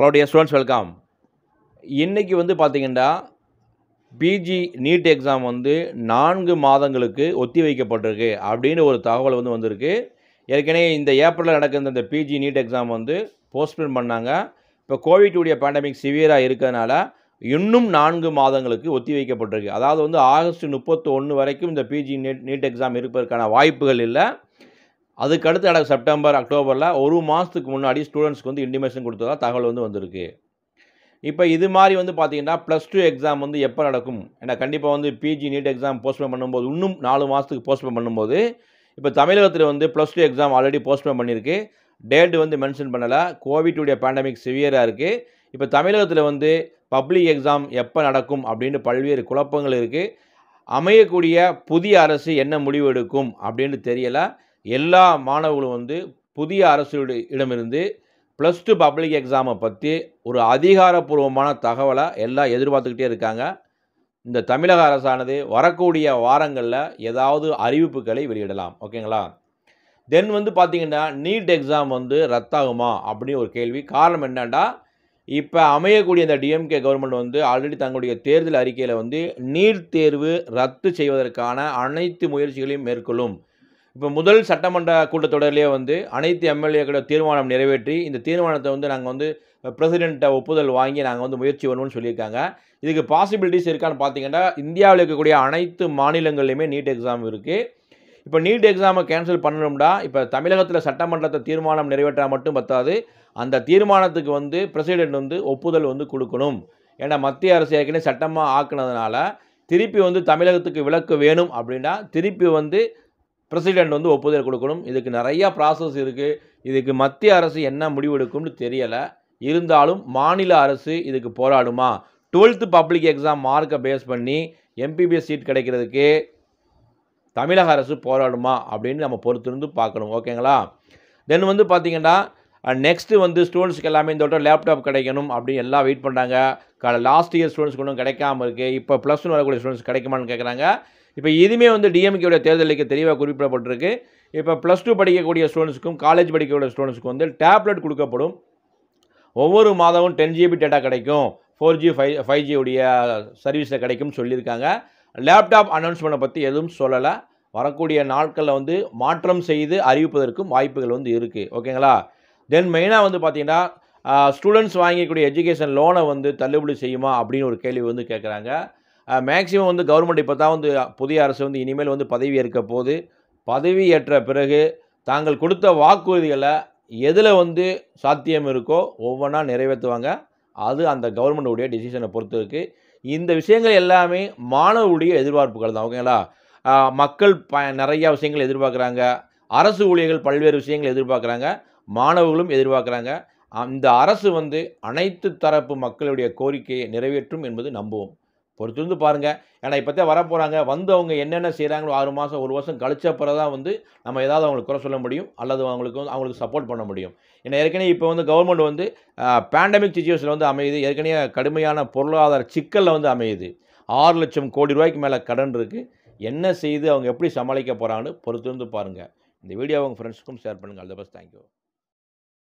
hello dear students welcome இன்றைக்கி வந்து பார்த்திங்கன்னா பிஜி நீட் எக்ஸாம் வந்து நான்கு மாதங்களுக்கு ஒத்தி வைக்கப்பட்டிருக்கு அப்படின்னு ஒரு தகவல் வந்து வந்திருக்கு ஏற்கனவே இந்த ஏப்ரலில் நடக்கிற இந்த பிஜி நீட் எக்ஸாம் வந்து போஸ்ட்போன் பண்ணாங்க இப்போ கோவிட்டுடைய பேண்டமிக் சிவியராக இருக்கிறதுனால இன்னும் நான்கு மாதங்களுக்கு ஒத்தி வைக்கப்பட்டிருக்கு அதாவது வந்து ஆகஸ்ட் முப்பத்தொன்று ஒன்று வரைக்கும் இந்த பிஜி நீட் நீட் எக்ஸாம் இருப்பதற்கான வாய்ப்புகள் இல்லை அதுக்கடுத்து எனக்கு செப்டம்பர் அக்டோபரில் ஒரு மாதத்துக்கு முன்னாடி ஸ்டூடெண்ட்ஸ்க்கு வந்து இன்டிமேஷன் கொடுத்ததா தகவல் வந்து வந்திருக்கு இப்போ இது மாதிரி வந்து பார்த்திங்கன்னா ப்ளஸ் டூ எக்ஸாம் வந்து எப்போ நடக்கும் ஏன்னா கண்டிப்பாக வந்து பிஜி நீட் எக்ஸாம் போஸ்ட்போன் பண்ணும்போது இன்னும் நாலு மாதத்துக்கு போஸ்ட்போன் பண்ணும்போது இப்போ தமிழகத்தில் வந்து plus two exam already postpone பண்ணியிருக்கு டேட் வந்து மென்ஷன் பண்ணலை கோவிட்டுடைய பேண்டமிக் சிவியராக இருக்குது இப்போ தமிழகத்தில் வந்து பப்ளிக் எக்ஸாம் எப்போ நடக்கும் அப்படின்னு பல்வேறு குழப்பங்கள் இருக்குது அமையக்கூடிய புதிய அரசு என்ன முடிவு எடுக்கும் அப்படின்னு தெரியலை எல்லா மாணவர்களும் வந்து புதிய அரசுடைய இடமிருந்து ப்ளஸ் டூ பப்ளிக் எக்ஸாமை பற்றி ஒரு அதிகாரப்பூர்வமான தகவலை எல்லாம் எதிர்பார்த்துக்கிட்டே இருக்காங்க இந்த தமிழக அரசானது வரக்கூடிய வாரங்களில் ஏதாவது அறிவிப்புகளை வெளியிடலாம் ஓகேங்களா தென் வந்து பார்த்திங்கன்னா நீட் எக்ஸாம் வந்து ரத்தாகுமா அப்படின்னு ஒரு கேள்வி காரணம் என்னென்னா இப்போ அமையக்கூடிய இந்த டிஎம்கே கவர்மெண்ட் வந்து ஆல்ரெடி தங்களுடைய தேர்தல் அறிக்கையில் வந்து நீட் தேர்வு ரத்து செய்வதற்கான அனைத்து முயற்சிகளையும் மேற்கொள்ளும் இப்போ முதல் சட்டமன்ற கூட்டத்தொடரிலே வந்து அனைத்து எம்எல்ஏக்களோட தீர்மானம் நிறைவேற்றி இந்த தீர்மானத்தை வந்து நாங்கள் வந்து பிரசிடென்ட்டை ஒப்புதல் வாங்கி நாங்கள் வந்து முயற்சி வருவோம்னு சொல்லியிருக்காங்க இதுக்கு பாசிபிலிட்டிஸ் இருக்கான்னு பார்த்தீங்கன்னா இந்தியாவில் இருக்கக்கூடிய அனைத்து மாநிலங்கள்லையுமே நீட் எக்ஸாம் இருக்குது இப்போ நீட் எக்ஸாமை கேன்சல் பண்ணணும்டா இப்போ தமிழகத்தில் சட்டமன்றத்தை தீர்மானம் நிறைவேற்றால் மட்டும் பத்தாது அந்த தீர்மானத்துக்கு வந்து பிரசிடென்ட் வந்து ஒப்புதல் வந்து கொடுக்கணும் ஏன்னா மத்திய அரசு ஏற்கனவே சட்டமாக ஆக்குனதுனால திருப்பி வந்து தமிழகத்துக்கு விலக்கு வேணும் அப்படின்னா திருப்பி வந்து பிரசிடெண்ட் வந்து ஒப்புதல் கொடுக்கணும் இதுக்கு நிறையா ப்ராசஸ் இருக்குது இதுக்கு மத்திய அரசு என்ன முடிவெடுக்கும்னு தெரியலை இருந்தாலும் மாநில அரசு இதுக்கு போராடுமா டுவெல்த்து பப்ளிக் எக்ஸாம் மார்க்கை பேஸ் பண்ணி எம்பிபிஎஸ் சீட் கிடைக்கிறதுக்கு தமிழக அரசு போராடுமா அப்படின்னு நம்ம பொறுத்திருந்து பார்க்கணும் ஓகேங்களா தென் வந்து பார்த்திங்கன்னா நெக்ஸ்ட்டு வந்து ஸ்டூடெண்ட்ஸ்க்கு எல்லாமே இந்த வட்டம் லேப்டாப் கிடைக்கணும் அப்படின்னு எல்லாம் வெயிட் பண்ணுறாங்க லாஸ்ட் இயர் ஸ்டூடெண்ட்ஸ்க்கு ஒன்றும் கிடைக்காம இருக்குது இப்போ ப்ளஸ் ஒன் வரக்கூடிய ஸ்டூடெண்ட்ஸ் கிடைக்குமான்னு கேட்குறாங்க இப்போ இதுவுமே வந்து டிஎம்கேயோட தேர்தலுக்கு தெளிவாக குறிப்பிடப்பட்டிருக்கு இப்போ ப்ளஸ் டூ படிக்கக்கூடிய ஸ்டூடெண்ட்ஸுக்கும் காலேஜ் படிக்கக்கூடிய ஸ்டூடெண்ட்ஸுக்கும் வந்து டேப்லெட் கொடுக்கப்படும் ஒவ்வொரு மாதமும் டென் ஜிபி டேட்டா கிடைக்கும் four G five five G உடைய சர்வீஸில் கிடைக்கும்னு சொல்லியிருக்காங்க லேப்டாப் அனௌன்ஸ்மெண்ட்டை பற்றி எதுவும் சொல்லலை வரக்கூடிய நாட்களில் வந்து மாற்றம் செய்து அறிவிப்பதற்கும் வாய்ப்புகள் வந்து இருக்குது ஓகேங்களா தென் மெயினாக வந்து பார்த்திங்கன்னா ஸ்டூடெண்ட்ஸ் வாங்கிக்கூடிய எஜுகேஷன் லோனை வந்து தள்ளுபடி செய்யுமா அப்படின்னு ஒரு கேள்வி வந்து கேட்குறாங்க மேக்சிமம் வந்து கவர்மெண்ட் இப்போ தான் வந்து புதிய அரசு வந்து இனிமேல் வந்து பதவி ஏற்க போது பதவி ஏற்ற பிறகு தாங்கள் கொடுத்த வாக்குறுதிகளை எதில் வந்து சாத்தியம் இருக்கோ ஒவ்வொன்றா நிறைவேற்றுவாங்க அது அந்த கவர்மெண்டுடைய டிசிஷனை பொறுத்து இருக்குது இந்த விஷயங்கள் எல்லாமே மாணவருடைய எதிர்பார்ப்புகள் தான் ஓகேங்களா மக்கள் ப நிறையா விஷயங்கள் எதிர்பார்க்குறாங்க அரசு ஊழியர்கள் பல்வேறு விஷயங்கள் எதிர்பார்க்குறாங்க மாணவர்களும் எதிர்பார்க்குறாங்க இந்த அரசு வந்து அனைத்து தரப்பு மக்களுடைய கோரிக்கையை நிறைவேற்றும் என்பது நம்புவோம் பொறுத்திருந்து பாருங்கள் ஏன்னா இப்போத்தே வரப்போகிறாங்க வந்து அவங்க என்னென்ன செய்கிறாங்களோ ஆறு மாதம் ஒரு வருஷம் கழிச்ச பிறகு தான் வந்து நம்ம ஏதாவது அவங்களுக்கு குறை சொல்ல முடியும் அல்லது அவங்களுக்கு வந்து அவங்களுக்கு சப்போர்ட் பண்ண முடியும் ஏன்னா ஏற்கனவே இப்போ வந்து கவர்மெண்ட் வந்து பேண்டமிக் சுச்சுவேஷன் வந்து அமையுது ஏற்கனவே கடுமையான பொருளாதார சிக்கலில் வந்து அமையுது ஆறு லட்சம் கோடி ரூபாய்க்கு மேலே கடன் இருக்குது என்ன செய்து அவங்க எப்படி சமாளிக்க போகிறாங்கன்னு பொறுத்திருந்து பாருங்கள் இந்த வீடியோ அவங்க ஃப்ரெண்ட்ஸுக்கும் ஷேர் பண்ணுங்கள் அல் த பெஸ்ட் தேங்க்யூ